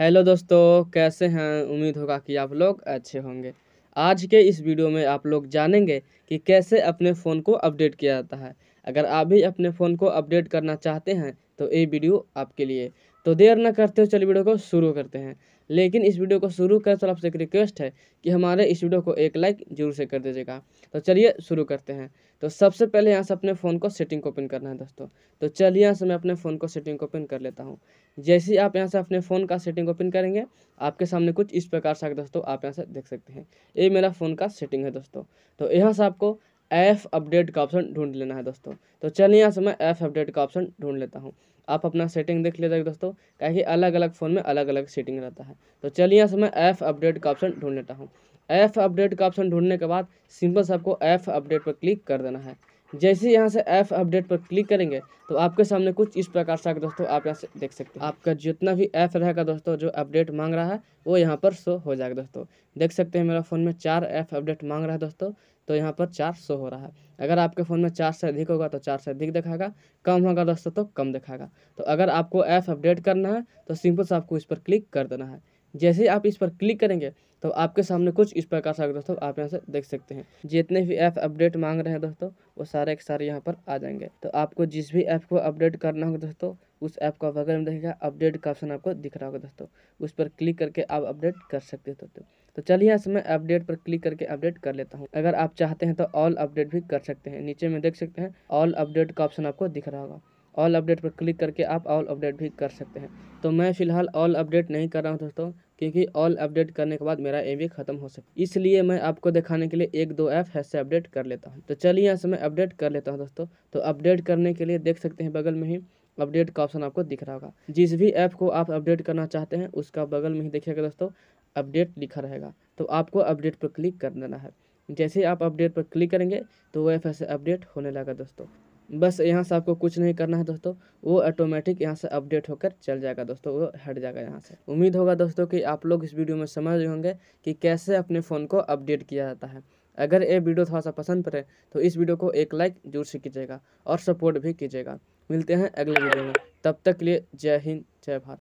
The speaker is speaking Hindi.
हेलो दोस्तों कैसे हैं उम्मीद होगा कि आप लोग अच्छे होंगे आज के इस वीडियो में आप लोग जानेंगे कि कैसे अपने फ़ोन को अपडेट किया जाता है अगर आप भी अपने फ़ोन को अपडेट करना चाहते हैं तो ये वीडियो आपके लिए तो देर ना करते हुए चलिए वीडियो को शुरू करते हैं लेकिन इस वीडियो को शुरू कर तो आपसे एक रिक्वेस्ट है कि हमारे इस वीडियो को एक लाइक जरूर से कर दीजिएगा तो चलिए शुरू करते हैं तो सबसे पहले यहाँ से अपने फ़ोन को सेटिंग को ओपन करना है दोस्तों तो चलिए यहाँ से मैं अपने फ़ोन को सेटिंग को ओपन कर लेता हूँ जैसे ही आप यहाँ से अपने फ़ोन का सेटिंग ओपन करेंगे आपके सामने कुछ इस प्रकार से दोस्तों आप यहाँ से देख सकते हैं ये मेरा फ़ोन का सेटिंग है दोस्तों तो यहाँ से आपको एफ़ अपडेट का ऑप्शन ढूंढ लेना है दोस्तों तो चलिए यहाँ से मैं एफ़ अपडेट का ऑप्शन ढूंढ लेता हूँ आप अपना सेटिंग देख लेते दोस्तों क्या कि अलग अलग फ़ोन में अलग अलग सेटिंग रहता है तो चलिए यहाँ से मैं एफ़ अपडेट का ऑप्शन ढूंढ लेता हूँ एफ अपडेट का ऑप्शन ढूंढने के बाद सिंपल से आपको एफ अपडेट पर क्लिक कर देना है जैसे यहाँ से ऐप अपडेट पर क्लिक करेंगे तो आपके सामने कुछ इस प्रकार से दोस्तों आप यहाँ से देख सकते हैं आपका जितना भी ऐप रहेगा दोस्तों जो अपडेट मांग रहा है वो यहाँ पर शो हो जाएगा दोस्तों देख सकते हैं मेरा फ़ोन में चार ऐप अपडेट मांग रहा है दोस्तों तो यहाँ पर चार शो हो रहा है अगर आपके फ़ोन में चार से अधिक होगा तो चार से अधिक दिखाएगा कम होगा दोस्तों तो कम दिखाएगा तो अगर आपको ऐप अपडेट करना है तो सिंपल से आपको इस पर क्लिक कर देना है जैसे ही आप इस पर क्लिक करेंगे तो आपके सामने कुछ इस प्रकार से दोस्तों आप यहाँ से देख सकते हैं जितने भी ऐप अपडेट मांग रहे हैं दोस्तों वो सारे के सारे यहाँ पर आ जाएंगे तो आपको जिस भी ऐप को अपडेट करना होगा दोस्तों उस ऐप का बगल में देखेगा अपडेट का ऑप्शन आपको दिख रहा होगा दोस्तों उस पर क्लिक करके आप अपडेट कर सकते हैं दोस्तों तो चलिए यहाँ से मैं अपडेट पर क्लिक करके अपडेट कर लेता हूँ अगर आप चाहते हैं तो ऑल अपडेट भी कर सकते हैं नीचे में देख सकते हैं ऑल अपडेट का ऑप्शन आपको दिख रहा होगा ऑल अपडेट पर क्लिक करके आप ऑल अपडेट भी कर सकते हैं तो मैं फिलहाल ऑल अपडेट नहीं कर रहा हूँ दोस्तों क्योंकि ऑल अपडेट करने के बाद मेरा ए खत्म हो सकता इसलिए मैं आपको दिखाने के लिए एक दो ऐप है से अपडेट कर लेता हूँ तो चलिए यहाँ से मैं अपडेट कर लेता हूँ दोस्तों तो अपडेट करने के लिए देख सकते हैं बगल में ही अपडेट का ऑप्शन आपको दिख रहा होगा जिस भी ऐप को आप अपडेट करना चाहते हैं उसका बगल में ही देखिएगा दोस्तों अपडेट लिखा रहेगा तो आपको अपडेट पर क्लिक कर देना है जैसे आप अपडेट पर क्लिक करेंगे तो वो ऐप ऐसे अपडेट होने लगा दोस्तों बस यहाँ से आपको कुछ नहीं करना है दोस्तों वो ऑटोमेटिक यहाँ से अपडेट होकर चल जाएगा दोस्तों वो हट जाएगा यहाँ से उम्मीद होगा दोस्तों कि आप लोग इस वीडियो में समझ रहे होंगे कि कैसे अपने फ़ोन को अपडेट किया जाता है अगर ये वीडियो थोड़ा सा पसंद पड़े तो इस वीडियो को एक लाइक जरूर से कीजिएगा और सपोर्ट भी कीजिएगा मिलते हैं अगले वीडियो में तब तक के लिए जय हिंद जय भारत